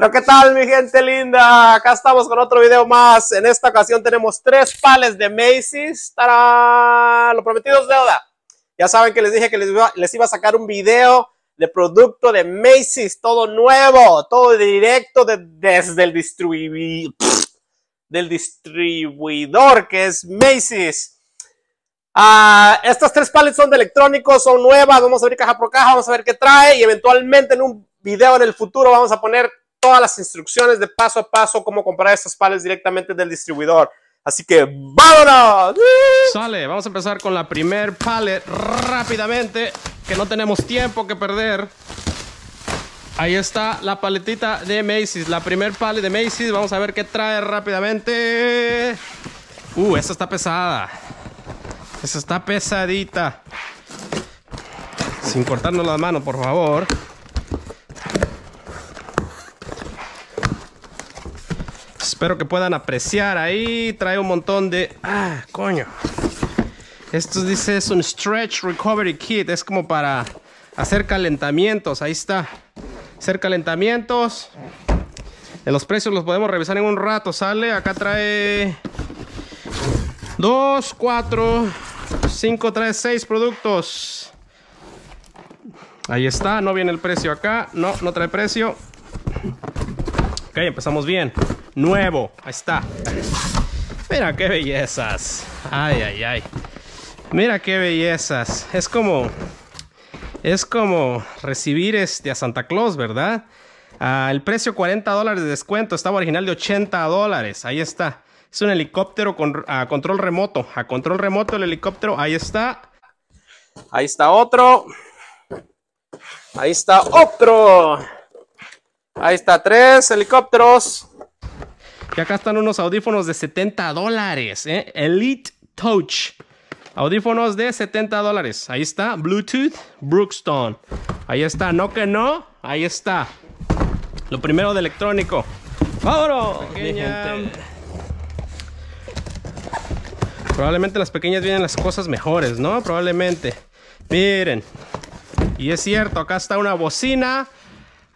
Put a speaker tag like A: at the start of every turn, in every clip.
A: Pero qué tal mi gente linda, acá estamos con otro video más. En esta ocasión tenemos tres pales de Macy's. ¡Tarán! Lo prometido es deuda. Ya saben que les dije que les iba, a sacar un video de producto de Macy's, todo nuevo, todo directo desde el del distribuidor que es Macy's. Estos ah, estas tres palets son de electrónicos, son nuevas, vamos a abrir caja por caja, vamos a ver qué trae y eventualmente en un video en el futuro vamos a poner todas las instrucciones de paso a paso cómo comprar estas pales directamente del distribuidor. Así que vámonos. Sale, vamos a empezar con la primer pallet rápidamente, que no tenemos tiempo que perder. Ahí está la paletita de Macy's, la primer palet de Macy's. Vamos a ver qué trae rápidamente. Uh, esta está pesada. Esta está pesadita. Sin cortarnos las manos, por favor. Espero que puedan apreciar ahí. Trae un montón de... Ah, coño. Esto dice es un Stretch Recovery Kit. Es como para hacer calentamientos. Ahí está. Hacer calentamientos. Eh, los precios los podemos revisar en un rato. Sale. Acá trae... 2, 4, 5, trae 6 productos. Ahí está, no viene el precio acá. No, no trae precio. Ok, empezamos bien nuevo. Ahí está. Mira qué bellezas. Ay, ay, ay. Mira qué bellezas. Es como. Es como recibir este a Santa Claus, ¿verdad? el precio 40 dólares de descuento. Estaba original de 80 dólares. Ahí está. Es un helicóptero con, a control remoto. A control remoto el helicóptero. Ahí está. Ahí está otro. Ahí está otro. Ahí está tres helicópteros. Que acá están unos audífonos de 70 dólares. ¿eh? Elite Touch. Audífonos de 70 dólares. Ahí está. Bluetooth Brookstone. Ahí está. No que no. Ahí está. Lo primero de electrónico. ¡Vámonos! Probablemente las pequeñas vienen las cosas mejores, ¿no? Probablemente. Miren. Y es cierto, acá está una bocina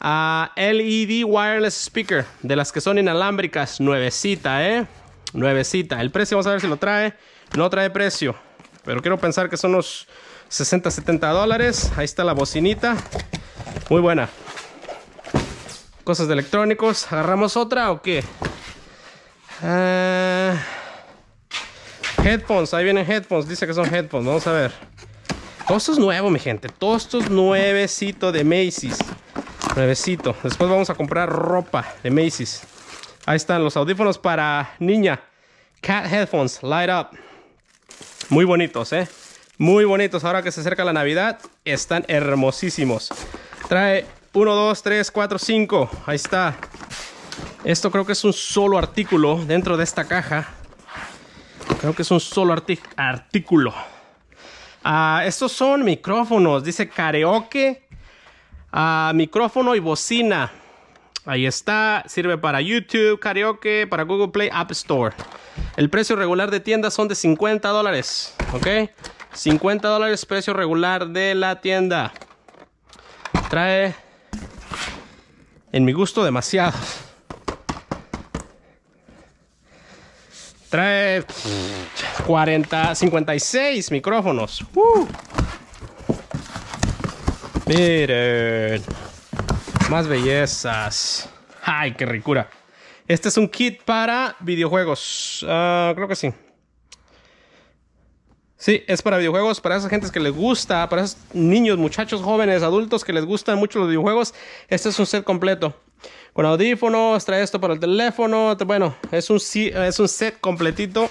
A: a LED Wireless Speaker, de las que son inalámbricas, nuevecita, ¿eh? Nuevecita. El precio, vamos a ver si lo trae. No trae precio, pero quiero pensar que son unos 60, 70 dólares. Ahí está la bocinita. Muy buena. Cosas de electrónicos. ¿Agarramos otra o qué? Ah, headphones. Ahí vienen headphones. Dice que son headphones. Vamos a ver. Todo esto nuevo, mi gente. Todo esto nuevecito de Macy's. Nuevecito. Después vamos a comprar ropa de Macy's. Ahí están los audífonos para niña. Cat Headphones, Light Up. Muy bonitos, ¿eh? Muy bonitos. Ahora que se acerca la Navidad, están hermosísimos. Trae 1, 2, 3, 4, 5. Ahí está. Esto creo que es un solo artículo dentro de esta caja. Creo que es un solo artículo. Ah, estos son micrófonos. Dice karaoke micrófono y bocina. Ahí está, sirve para YouTube, karaoke, para Google Play, App Store. El precio regular de tienda son de 50 dólares, ¿ok? 50 dólares precio regular de la tienda. Trae, en mi gusto, demasiado. Trae 40, 56 micrófonos. ¡Uh! Miren. Más bellezas. Ay, qué ricura. Este es un kit para videojuegos. Ah, creo que sí. Sí, es para videojuegos, para esas gentes que les gusta, para esos niños, muchachos, jóvenes, adultos que les gustan mucho los videojuegos. Este es un set completo. Con audífonos, trae esto para el teléfono. Bueno, es un, es un set completito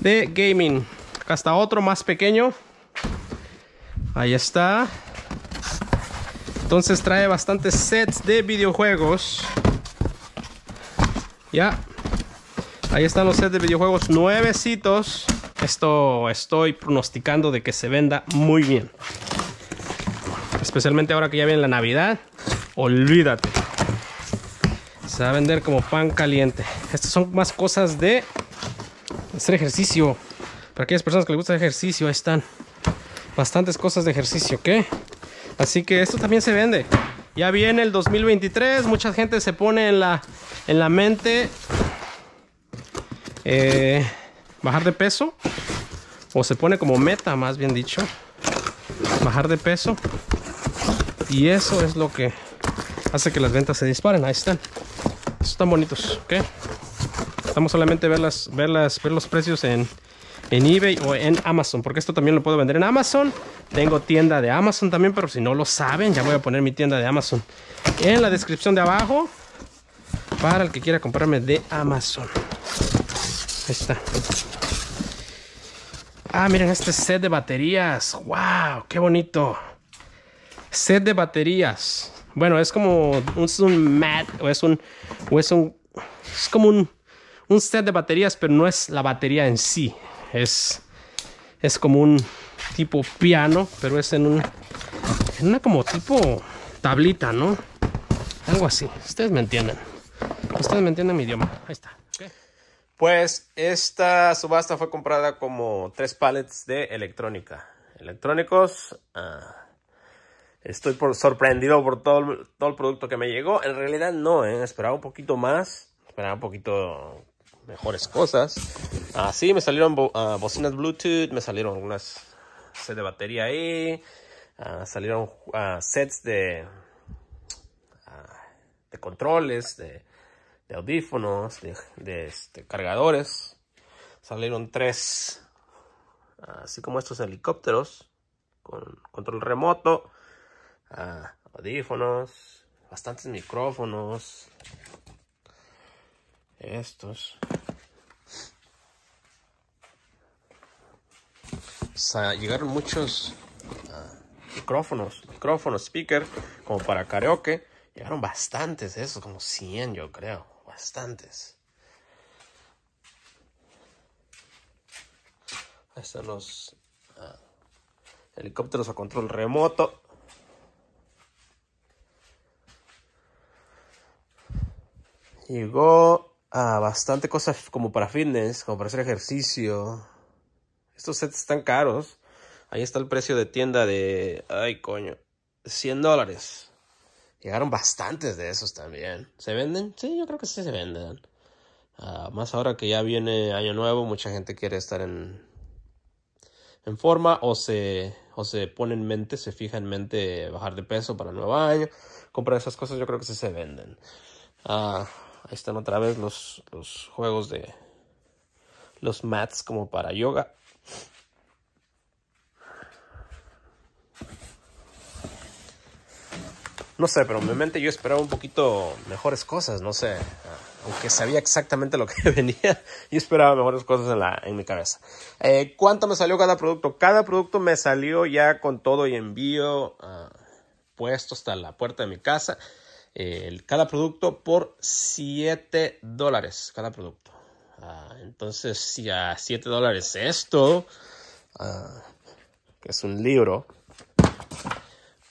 A: de gaming. Acá Hasta otro más pequeño. Ahí está. Entonces trae bastantes sets de videojuegos. Ya. Ahí están los sets de videojuegos nuevecitos. Esto estoy pronosticando de que se venda muy bien. Especialmente ahora que ya viene la Navidad. Olvídate. Se va a vender como pan caliente. Estas son más cosas de hacer ejercicio. Para aquellas personas que les gusta el ejercicio, ahí están. Bastantes cosas de ejercicio, ¿ok? Así que esto también se vende. Ya viene el 2023, mucha gente se pone en la, en la mente eh, bajar de peso. O se pone como meta, más bien dicho. Bajar de peso. Y eso es lo que hace que las ventas se disparen. Ahí están. Están bonitos. ¿okay? Estamos solamente ver, ver los precios en, en eBay o en Amazon, porque esto también lo puedo vender en Amazon. Tengo tienda de Amazon también, pero si no lo saben, ya voy a poner mi tienda de Amazon en la descripción de abajo para el que quiera comprarme de Amazon. Ahí está. Ah, miren este set de baterías. ¡Wow! ¡Qué bonito! Set de baterías. Bueno, es como un mat o es un o es como un un set de baterías, pero no es la batería en sí es, es como un tipo piano, pero es en, un, en una como tipo tablita, ¿no? Algo así. Ustedes me entienden. Ustedes me entienden mi idioma. Ahí está. Pues esta subasta fue comprada como tres palets de electrónica. Electrónicos. Ah, estoy sorprendido por todo, todo el producto que me llegó. En realidad no, ¿eh? esperaba un poquito más. Esperaba un poquito mejores cosas. Así ah, me salieron ah, bocinas Bluetooth, me salieron unas sets de batería ahí, ah, salieron sets de, de controles, de, audífonos, de, este, cargadores. Salieron tres, así como estos helicópteros con control remoto, audífonos, bastantes micrófonos. Estos. llegaron muchos ah, micrófonos, micrófonos, speaker, como para karaoke. Llegaron bastantes Eso esos, como 100 yo creo, bastantes. Ahí están los ah, helicópteros a control remoto. Llegó a ah, bastante cosas como para fitness, como para hacer ejercicio. Estos sets están caros. Ahí está el precio de tienda de... Ay, coño. 100 dólares. Llegaron bastantes de esos también. ¿Se venden? Sí, yo creo que sí se venden. Ah, más ahora que ya viene Año Nuevo, mucha gente quiere estar en, en forma o se, o se pone en mente, se fija en mente bajar de peso para el nuevo año. Comprar esas cosas yo creo que sí se venden. Ah, ahí están otra vez los, los juegos de los mats como para yoga. No sé, pero en mi mente yo esperaba un poquito mejores cosas, no sé. Ah, aunque sabía exactamente lo que venía, yo esperaba mejores cosas en, la, en mi cabeza. Eh, ¿Cuánto me salió cada producto? Cada producto me salió ya con todo y envío ah, puesto hasta la puerta de mi casa. cada producto por 7 dólares, cada producto. Ah, entonces, si a 7 dólares esto, ah, que es un libro,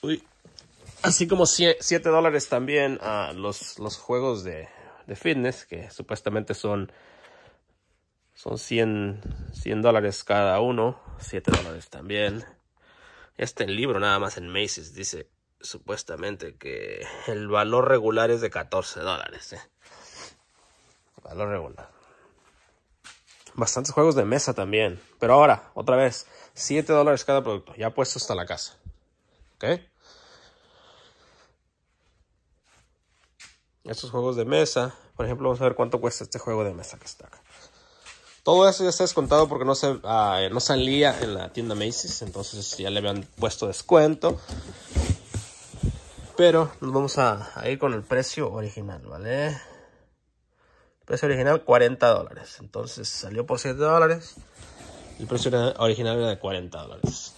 A: uy, así como 7 dólares también a los, los juegos de, fitness, que supuestamente son, son 100, dólares cada uno, 7 dólares también. Este libro nada más en Macy's dice supuestamente que el valor regular es de 14 dólares. ¿eh? Valor regular bastantes juegos de mesa también. Pero ahora, otra vez, 7 dólares cada producto, ya puesto hasta la casa. ¿Ok? Estos juegos de mesa, por ejemplo, vamos a ver cuánto cuesta este juego de mesa que está acá. Todo eso ya está descontado porque no, se, ah, no salía en la tienda Macy's, entonces ya le habían puesto descuento. Pero nos vamos a, a ir con el precio original, ¿vale? Precio original 40 dólares. Entonces salió por 7 dólares. El precio original era de 40 dólares.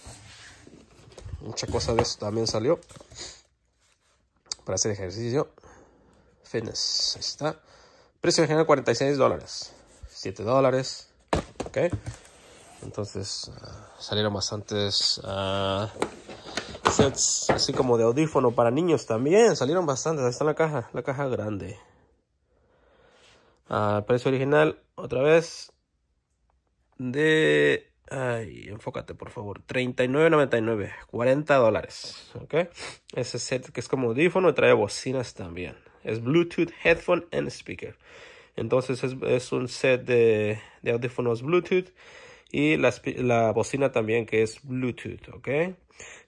A: Mucha cosa de eso también salió. Para hacer ejercicio. Fitness. Ahí está. Precio original 46 dólares. 7 dólares. Ok. Entonces ah, salieron bastantes ah, sets así como de audífono para niños también. Salieron bastantes. Ahí está la caja. La caja grande al precio original, otra vez, de... Ay, enfócate por favor. 39.99, 40 dólares. ¿Ok? Ese set que es como audífono trae bocinas también. Es Bluetooth, headphone and speaker. Entonces es, es un set de, de audífonos Bluetooth y la, bocina también que es Bluetooth, ¿ok?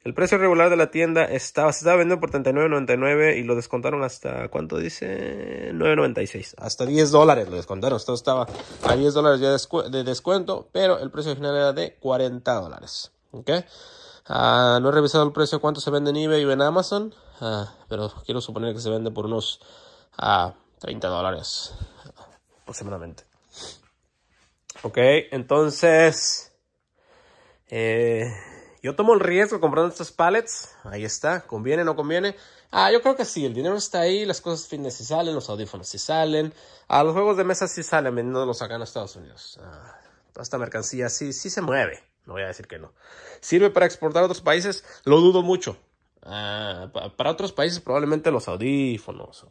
A: El precio regular de la tienda estaba, se estaba vendiendo por $39.99 y lo descontaron hasta, ¿cuánto dice? $9.96. Hasta 10 dólares lo descontaron. Esto estaba a 10 dólares de, de, descuento, pero el precio final era de 40 dólares, ¿ok? Ah, no he revisado el precio cuánto se vende en eBay y en Amazon, ah, pero quiero suponer que se vende por unos 30 ah, dólares aproximadamente. Ok, entonces eh, yo tomo el riesgo comprando estos palettes. Ahí está, conviene, o no conviene. Ah, yo creo que sí, el dinero está ahí, las cosas fines sí salen, los audífonos sí salen. A ah, los juegos de mesa sí salen los acá en Estados Unidos. Ah, toda esta mercancía sí, sí se mueve. No voy a decir que no. ¿Sirve para exportar a otros países? Lo dudo mucho. Ah, para otros países probablemente los audífonos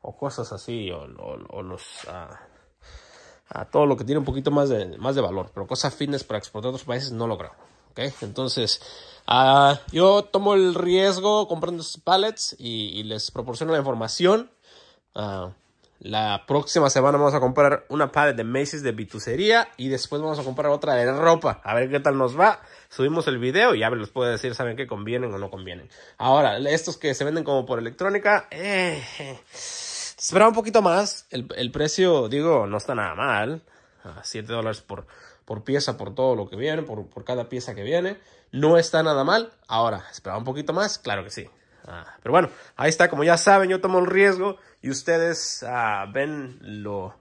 A: o, cosas así o, los a todo lo que tiene un poquito más de, más de valor, pero cosas fitness para exportar a otros países no lo ¿okay? Entonces, ah, yo tomo el riesgo comprando estos pallets y, les proporciono la información. Ah, la próxima semana vamos a comprar una pallet de Macy's de bitucería y después vamos a comprar otra de ropa. A ver qué tal nos va. Subimos el video y ya me los puedo decir, saben qué convienen o no convienen. Ahora, estos que se venden como por electrónica, eh, eh. Esperaba un poquito más. El, precio, digo, no está nada mal. A ah, 7 dólares por, por pieza, por todo lo que viene, por, cada pieza que viene. No está nada mal. Ahora, esperaba un poquito más, claro que sí. Ah, pero bueno, ahí está. Como ya saben, yo tomo el riesgo y ustedes ah, ven lo,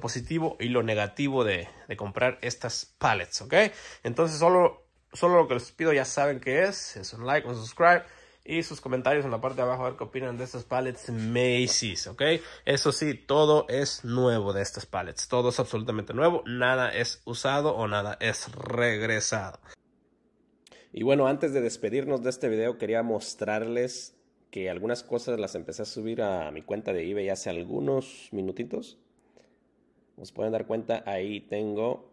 A: positivo y lo negativo de, comprar estas palettes, ¿ok? Entonces, solo, solo lo que les pido ya saben qué es. Es un like, un subscribe y sus comentarios en la parte de abajo a ver qué opinan de estas palettes Macy's, ¿ok? Eso sí, todo es nuevo de estas palettes. todo es absolutamente nuevo, nada es usado o nada es regresado. Y bueno, antes de despedirnos de este video quería mostrarles que algunas cosas las empecé a subir a mi cuenta de eBay hace algunos minutitos. Os pueden dar cuenta, ahí tengo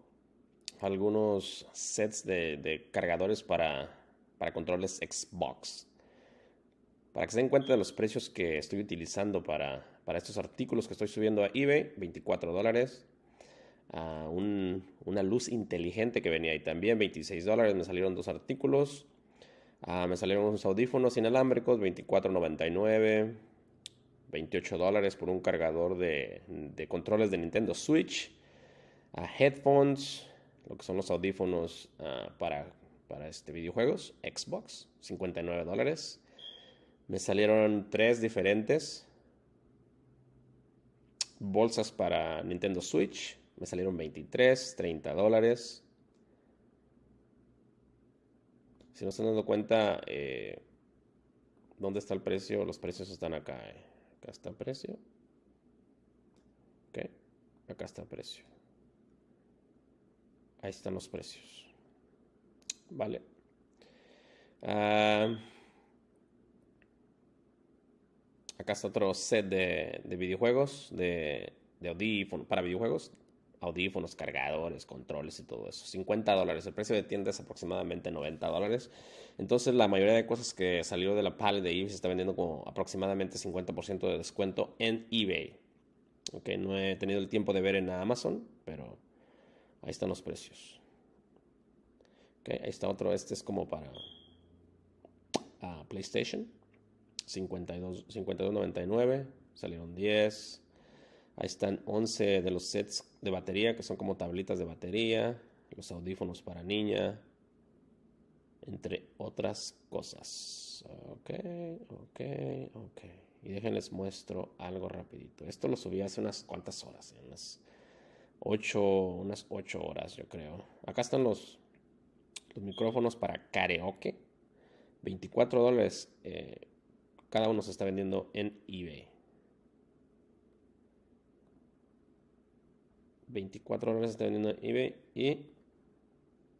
A: algunos sets de, de cargadores para, para controles Xbox. Para que se den cuenta de los precios que estoy utilizando para, estos artículos que estoy subiendo a eBay, 24 dólares. una luz inteligente que venía ahí también, 26 dólares. Me salieron dos artículos. Ah, me salieron unos audífonos inalámbricos, 24.99. 28 dólares por un cargador de, controles de Nintendo Switch. Ah, headphones, lo que son los audífonos ah, para, para este videojuegos, Xbox, 59 dólares. Me salieron tres diferentes bolsas para Nintendo Switch. Me salieron 23, 30 dólares. Si no están dando cuenta, eh, ¿dónde está el precio? Los precios están acá. Eh. Acá está el precio. Ok. Acá está el precio. Ahí están los precios. Vale. Ah... Acá está otro set de, videojuegos, de, audífonos, para videojuegos, audífonos, cargadores, controles y todo eso. 50 dólares. El precio de tienda es aproximadamente 90 dólares. Entonces, la mayoría de cosas que salieron de la paleta de eBay se está vendiendo como aproximadamente 50% de descuento en eBay. Ok, no he tenido el tiempo de ver en Amazon, pero ahí están los precios. Ok, ahí está otro. Este es como para ah, PlayStation. 52.99, salieron 10. Ahí están 11 de los sets de batería, que son como tablitas de batería, los audífonos para niña, entre otras cosas. Ok, ok, ok. Y déjenles muestro algo rapidito. Esto lo subí hace unas cuantas horas, en 8, unas 8 horas yo creo. Acá están los, los micrófonos para karaoke. 24 dólares eh, cada uno se está vendiendo en eBay. 24 horas se está vendiendo en eBay y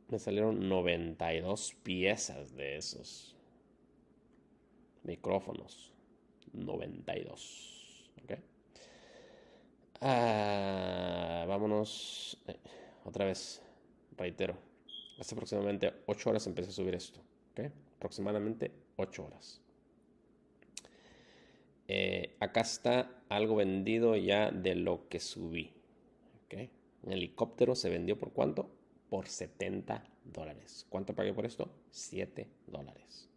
A: me salieron 92 piezas de esos micrófonos. 92. ¿Ok? Ah, vámonos. Eh, otra vez, reitero. Hace aproximadamente 8 horas empecé a subir esto. Aproximadamente 8 horas. Eh, acá está algo vendido ya de lo que subí. Un helicóptero se vendió por cuánto? Por 70 dólares. ¿Cuánto pagué por esto? 7 dólares.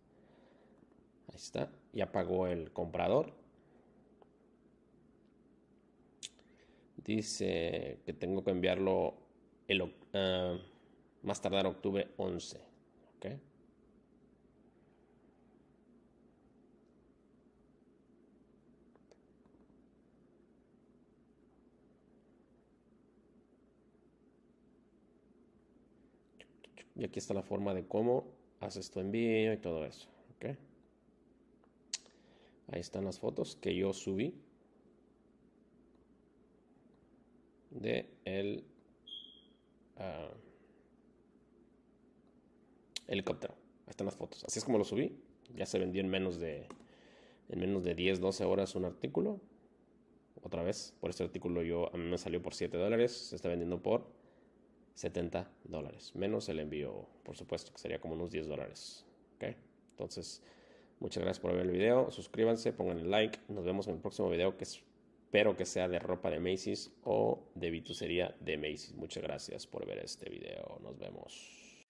A: Ahí está. Ya pagó el comprador. Dice que tengo que enviarlo ah, más tardar octubre 11. Y aquí está la forma de cómo haces tu envío y todo eso. Ahí están las fotos que yo subí de el ah, helicóptero. Ahí están las fotos. Así es como lo subí. Ya se vendió en menos de en menos de 10, 12 horas un artículo. Otra vez, por este artículo yo a mí me salió por 7 dólares, se está vendiendo por 70 dólares, menos el envío, por supuesto, que sería como unos 10 dólares. ¿okay? Entonces, muchas gracias por ver el video, suscríbanse, pongan el like, nos vemos en el próximo video que espero que sea de ropa de Macy's o de bitucería de Macy's. Muchas gracias por ver este video, nos vemos.